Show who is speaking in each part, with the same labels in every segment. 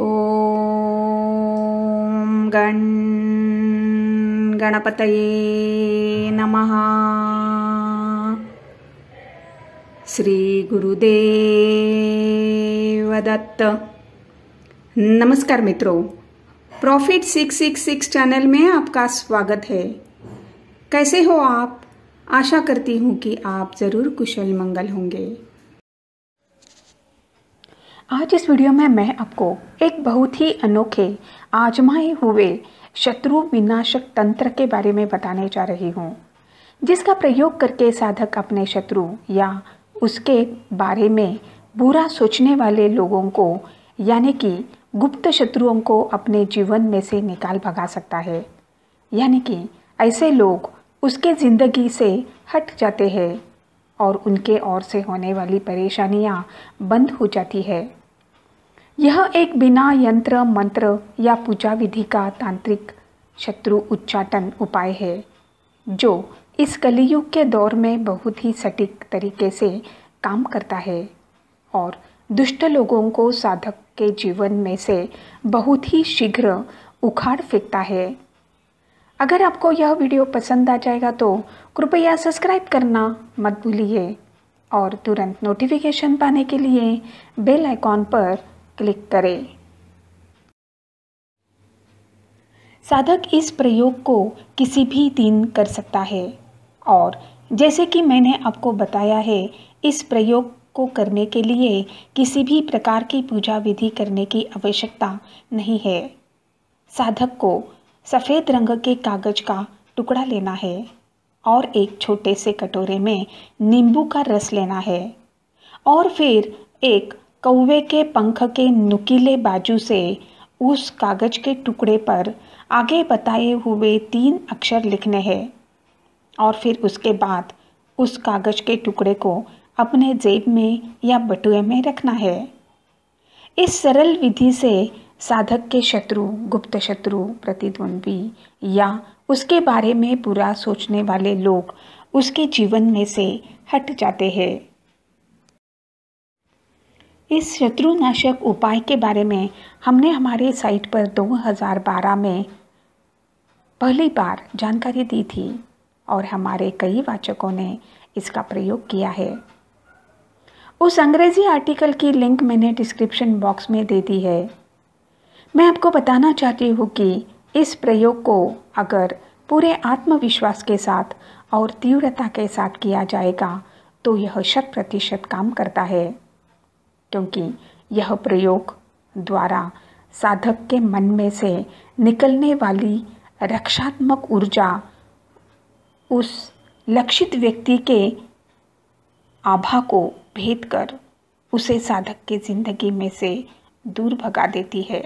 Speaker 1: ओम गण गणपत नमः श्रीगुरुदेवदत्त नमस्कार मित्रों प्रॉफिट 666 चैनल में आपका स्वागत है कैसे हो आप आशा करती हूँ कि आप ज़रूर कुशल मंगल होंगे आज इस वीडियो में मैं आपको एक बहुत ही अनोखे आजमाए हुए शत्रु विनाशक तंत्र के बारे में बताने जा रही हूँ जिसका प्रयोग करके साधक अपने शत्रु या उसके बारे में बुरा सोचने वाले लोगों को यानी कि गुप्त शत्रुओं को अपने जीवन में से निकाल भगा सकता है यानी कि ऐसे लोग उसके ज़िंदगी से हट जाते हैं और उनके ओर से होने वाली परेशानियां बंद हो जाती है यह एक बिना यंत्र मंत्र या पूजा विधि का तांत्रिक शत्रु उच्चाटन उपाय है जो इस कलयुग के दौर में बहुत ही सटीक तरीके से काम करता है और दुष्ट लोगों को साधक के जीवन में से बहुत ही शीघ्र उखाड़ फेंकता है अगर आपको यह वीडियो पसंद आ जाएगा तो कृपया सब्सक्राइब करना मत भूलिए और तुरंत नोटिफिकेशन पाने के लिए बेल आइकॉन पर क्लिक करें साधक इस प्रयोग को किसी भी दिन कर सकता है और जैसे कि मैंने आपको बताया है इस प्रयोग को करने के लिए किसी भी प्रकार की पूजा विधि करने की आवश्यकता नहीं है साधक को सफ़ेद रंग के कागज़ का टुकड़ा लेना है और एक छोटे से कटोरे में नींबू का रस लेना है और फिर एक कौवे के पंख के नुकीले बाजू से उस कागज के टुकड़े पर आगे बताए हुए तीन अक्षर लिखने हैं और फिर उसके बाद उस कागज के टुकड़े को अपने जेब में या बटुए में रखना है इस सरल विधि से साधक के शत्रु गुप्त शत्रु प्रतिद्वंद्वी या उसके बारे में बुरा सोचने वाले लोग उसके जीवन में से हट जाते हैं इस शत्रुनाशक उपाय के बारे में हमने हमारे साइट पर 2012 में पहली बार जानकारी दी थी और हमारे कई वाचकों ने इसका प्रयोग किया है उस अंग्रेज़ी आर्टिकल की लिंक मैंने डिस्क्रिप्शन बॉक्स में दे दी है मैं आपको बताना चाहती हूँ कि इस प्रयोग को अगर पूरे आत्मविश्वास के साथ और तीव्रता के साथ किया जाएगा तो यह शत प्रतिशत काम करता है क्योंकि यह प्रयोग द्वारा साधक के मन में से निकलने वाली रक्षात्मक ऊर्जा उस लक्षित व्यक्ति के आभा को भेद कर उसे साधक की जिंदगी में से दूर भगा देती है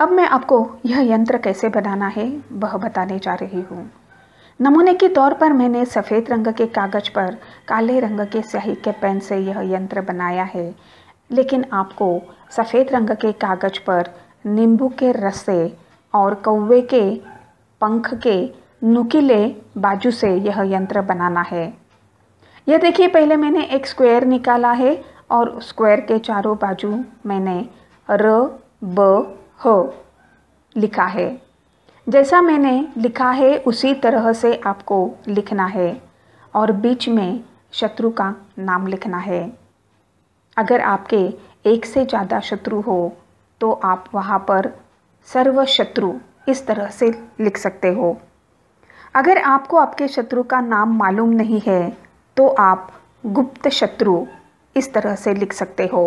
Speaker 1: अब मैं आपको यह यंत्र कैसे बनाना है वह बताने जा रही हूँ नमूने के तौर पर मैंने सफ़ेद रंग के कागज़ पर काले रंग के स्याही के पेन से यह यंत्र बनाया है लेकिन आपको सफ़ेद रंग के कागज़ पर नींबू के रस्से और कौवे के पंख के नुकीले बाजू से यह यंत्र बनाना है यह देखिए पहले मैंने एक स्क्वायर निकाला है और स्क्वायर के चारों बाजू मैंने र ब ह लिखा है जैसा मैंने लिखा है उसी तरह से आपको लिखना है और बीच में शत्रु का नाम लिखना है अगर आपके एक से ज़्यादा शत्रु हो तो आप वहाँ पर सर्व शत्रु इस तरह से लिख सकते हो अगर आपको आपके शत्रु का नाम मालूम नहीं है तो आप गुप्त शत्रु इस तरह से लिख सकते हो